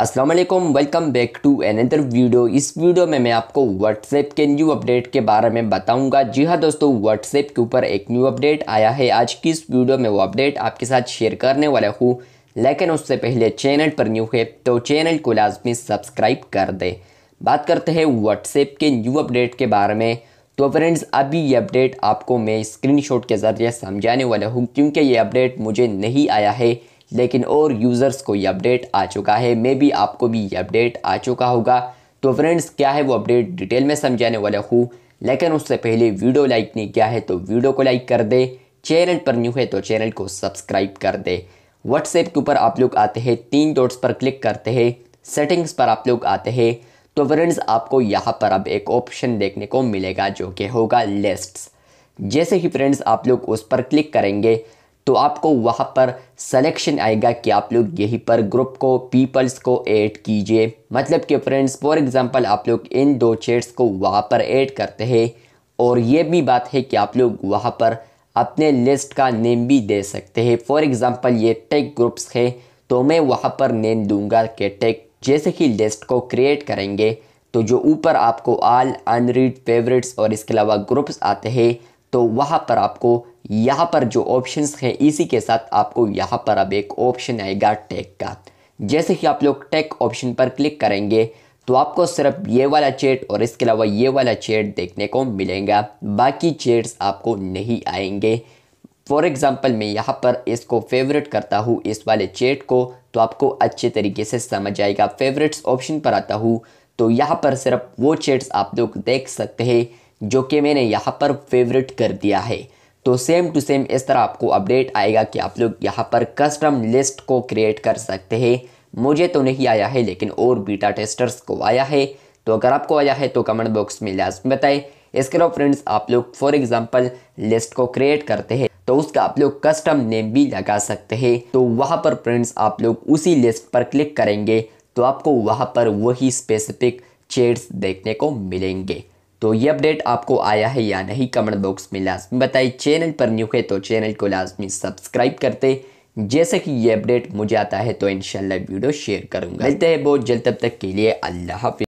अस्सलाम वालेकुम welcome back to another video इस वीडियो में मैं आपको व्हाट्सएप के न्यू अपडेट के बारे में बताऊंगा जी हाँ दोस्तों व्हाट्सएप के ऊपर एक न्यू अपडेट आया है आज की इस वीडियो में वो अपडेट आपके साथ शेयर करने वाला हूँ लेकिन उससे पहले चैनल पर न्यू है तो चैनल को लाजमी सब्सक्राइब कर दें बात करते हैं व्हाट्सएप के न्यू अपडेट के बारे में तो फ्रेंड्स अभी ये अपडेट आपको मैं स्क्रीनशॉट के ज़रिए समझाने वाला हूँ क्योंकि ये अपडेट मुझे नहीं आया है लेकिन और यूज़र्स को ये अपडेट आ चुका है मे बी आपको भी ये अपडेट आ चुका होगा तो फ्रेंड्स क्या है वो अपडेट डिटेल में समझाने वाला हूँ लेकिन उससे पहले वीडियो लाइक नहीं किया है तो वीडियो को लाइक कर दे चैनल पर न्यू है तो चैनल को सब्सक्राइब कर दे व्हाट्सएप के ऊपर आप लोग आते हैं तीन डॉट्स पर क्लिक करते हैं सेटिंग्स पर आप लोग आते हैं तो फ्रेंड्स आपको यहाँ पर अब एक ऑप्शन देखने को मिलेगा जो कि होगा लिस्ट्स जैसे ही फ्रेंड्स आप लोग उस पर क्लिक करेंगे तो आपको वहाँ पर सिलेक्शन आएगा कि आप लोग यहीं पर ग्रुप को पीपल्स को ऐड कीजिए मतलब कि फ्रेंड्स फॉर एग्जांपल आप लोग इन दो चेट्स को वहाँ पर ऐड करते हैं और ये भी बात है कि आप लोग वहाँ पर अपने लिस्ट का नेम भी दे सकते हैं फॉर एग्ज़ाम्पल ये टेक ग्रुप्स है तो मैं वहाँ पर नेम दूँगा कि टेक जैसे कि लिस्ट को क्रिएट करेंगे तो जो ऊपर आपको आल अनरीड फेवरेट्स और इसके अलावा ग्रुप्स आते हैं तो वहाँ पर आपको यहाँ पर जो ऑप्शंस है इसी के साथ आपको यहाँ पर अब एक ऑप्शन आएगा टैग का जैसे ही आप लोग टैग ऑप्शन पर क्लिक करेंगे तो आपको सिर्फ ये वाला चेट और इसके अलावा ये वाला चेट देखने को मिलेगा बाकी चेट्स आपको नहीं आएंगे फॉर एग्ज़ाम्पल मैं यहाँ पर इसको फेवरेट करता हूँ इस वाले चेट को तो आपको अच्छे तरीके से समझ आएगा फेवरेट्स ऑप्शन पर आता हूँ तो यहाँ पर सिर्फ वो चेट्स आप लोग देख सकते हैं जो कि मैंने यहाँ पर फेवरेट कर दिया है तो सेम टू सेम इस तरह आपको अपडेट आएगा कि आप लोग यहाँ पर कस्टम लिस्ट को क्रिएट कर सकते हैं मुझे तो नहीं आया है लेकिन और बीटा टेस्टर्स को आया है तो अगर आपको आया है तो कमेंट बॉक्स में लाजम बताएं इसके अलावा फ्रेंड्स आप लोग फॉर एग्जांपल लिस्ट को क्रिएट करते हैं तो उसका आप लोग कस्टम नेम भी लगा सकते हैं तो वहाँ पर फ्रेंड्स आप लोग उसी लिस्ट पर क्लिक करेंगे तो आपको वहाँ पर वही स्पेसिफिक चेड्स देखने को मिलेंगे तो ये अपडेट आपको आया है या नहीं कमेंट बॉक्स में लाजमी बताइए चैनल पर न्यू है तो चैनल को लाजमी सब्सक्राइब करते जैसे कि ये अपडेट मुझे आता है तो इनशाला वीडियो शेयर करूंगा मिलते हैं बहुत जल्द तब तक के लिए अल्लाह हाफि